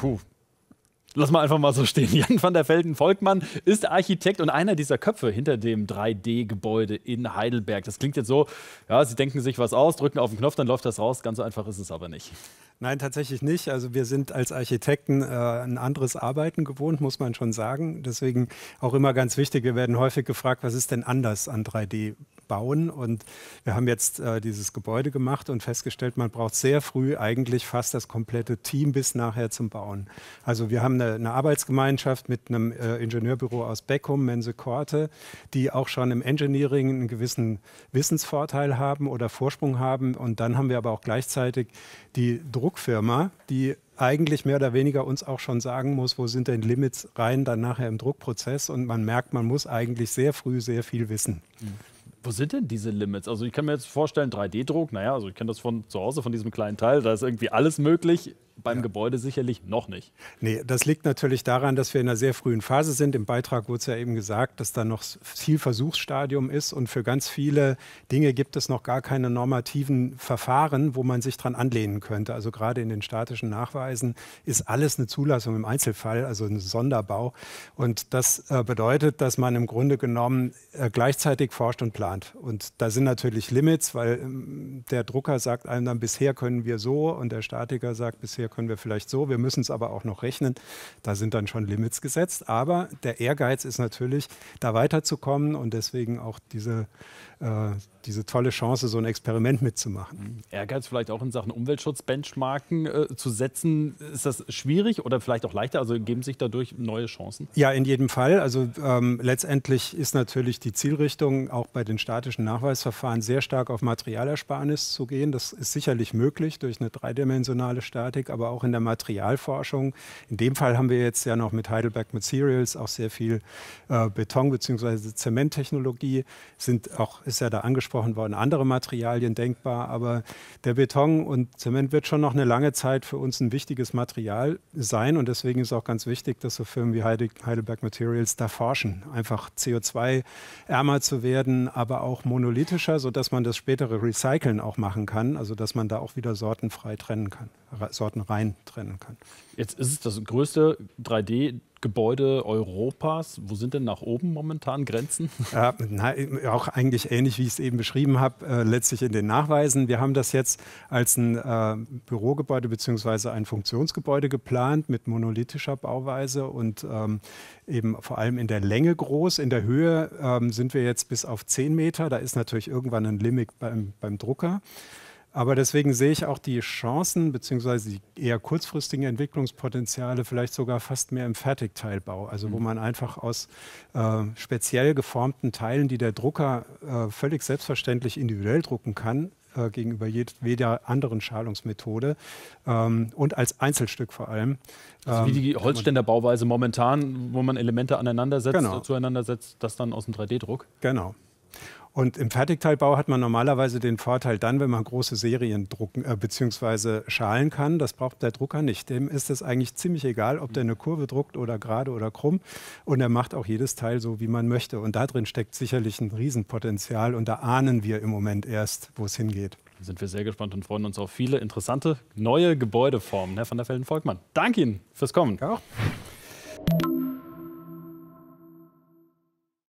Puh. Lass mal einfach mal so stehen. Jan van der Velden Volkmann ist Architekt und einer dieser Köpfe hinter dem 3D-Gebäude in Heidelberg. Das klingt jetzt so, ja, sie denken sich was aus, drücken auf den Knopf, dann läuft das raus. Ganz so einfach ist es aber nicht. Nein, tatsächlich nicht. Also wir sind als Architekten äh, ein anderes Arbeiten gewohnt, muss man schon sagen. Deswegen auch immer ganz wichtig, wir werden häufig gefragt, was ist denn anders an 3D? bauen. Und wir haben jetzt äh, dieses Gebäude gemacht und festgestellt, man braucht sehr früh eigentlich fast das komplette Team bis nachher zum Bauen. Also wir haben eine, eine Arbeitsgemeinschaft mit einem äh, Ingenieurbüro aus Beckum, Mense Korte, die auch schon im Engineering einen gewissen Wissensvorteil haben oder Vorsprung haben. Und dann haben wir aber auch gleichzeitig die Druckfirma, die eigentlich mehr oder weniger uns auch schon sagen muss, wo sind denn Limits rein dann nachher im Druckprozess und man merkt, man muss eigentlich sehr früh sehr viel wissen. Mhm. Wo sind denn diese Limits? Also ich kann mir jetzt vorstellen, 3D-Druck, naja, also ich kenne das von zu Hause, von diesem kleinen Teil, da ist irgendwie alles möglich beim ja. Gebäude sicherlich noch nicht. Nee, das liegt natürlich daran, dass wir in einer sehr frühen Phase sind. Im Beitrag wurde es ja eben gesagt, dass da noch viel Versuchsstadium ist und für ganz viele Dinge gibt es noch gar keine normativen Verfahren, wo man sich dran anlehnen könnte. Also gerade in den statischen Nachweisen ist alles eine Zulassung im Einzelfall, also ein Sonderbau. Und das äh, bedeutet, dass man im Grunde genommen äh, gleichzeitig forscht und plant. Und da sind natürlich Limits, weil ähm, der Drucker sagt einem dann, bisher können wir so und der Statiker sagt, bisher können wir vielleicht so, wir müssen es aber auch noch rechnen. Da sind dann schon Limits gesetzt. Aber der Ehrgeiz ist natürlich, da weiterzukommen und deswegen auch diese, äh, diese tolle Chance, so ein Experiment mitzumachen. Mhm. Ehrgeiz vielleicht auch in Sachen Umweltschutz, Benchmarken äh, zu setzen, ist das schwierig oder vielleicht auch leichter? Also geben sich dadurch neue Chancen? Ja, in jedem Fall. Also ähm, letztendlich ist natürlich die Zielrichtung auch bei den statischen Nachweisverfahren sehr stark auf Materialersparnis zu gehen. Das ist sicherlich möglich durch eine dreidimensionale Statik, aber aber auch in der Materialforschung. In dem Fall haben wir jetzt ja noch mit Heidelberg Materials auch sehr viel äh, Beton- bzw. Zementtechnologie. Sind auch, ist ja da angesprochen worden, andere Materialien denkbar, aber der Beton und Zement wird schon noch eine lange Zeit für uns ein wichtiges Material sein und deswegen ist auch ganz wichtig, dass so Firmen wie Heidelberg Materials da forschen, einfach CO2-ärmer zu werden, aber auch monolithischer, sodass man das spätere Recyceln auch machen kann, also dass man da auch wieder sortenfrei trennen kann. Sorten rein trennen kann. Jetzt ist es das größte 3D Gebäude Europas. Wo sind denn nach oben momentan Grenzen? Ja, na, auch eigentlich ähnlich, wie ich es eben beschrieben habe, äh, letztlich in den Nachweisen. Wir haben das jetzt als ein äh, Bürogebäude bzw. ein Funktionsgebäude geplant mit monolithischer Bauweise und ähm, eben vor allem in der Länge groß. In der Höhe ähm, sind wir jetzt bis auf 10 Meter. Da ist natürlich irgendwann ein Limit beim, beim Drucker. Aber deswegen sehe ich auch die Chancen beziehungsweise die eher kurzfristigen Entwicklungspotenziale vielleicht sogar fast mehr im Fertigteilbau, also wo mhm. man einfach aus äh, speziell geformten Teilen, die der Drucker äh, völlig selbstverständlich individuell drucken kann, äh, gegenüber jeder anderen Schalungsmethode ähm, und als Einzelstück vor allem. Also wie ähm, die Holzständerbauweise momentan, wo man Elemente aneinander setzt, genau. zueinander setzt, das dann aus dem 3D-Druck. Genau. Und im Fertigteilbau hat man normalerweise den Vorteil dann, wenn man große Serien drucken äh, bzw. schalen kann. Das braucht der Drucker nicht. Dem ist es eigentlich ziemlich egal, ob der eine Kurve druckt oder gerade oder krumm. Und er macht auch jedes Teil so, wie man möchte. Und da drin steckt sicherlich ein Riesenpotenzial. Und da ahnen wir im Moment erst, wo es hingeht sind wir sehr gespannt und freuen uns auf viele interessante neue Gebäudeformen. Herr van der Felden-Volkmann, danke Ihnen fürs Kommen. Ja.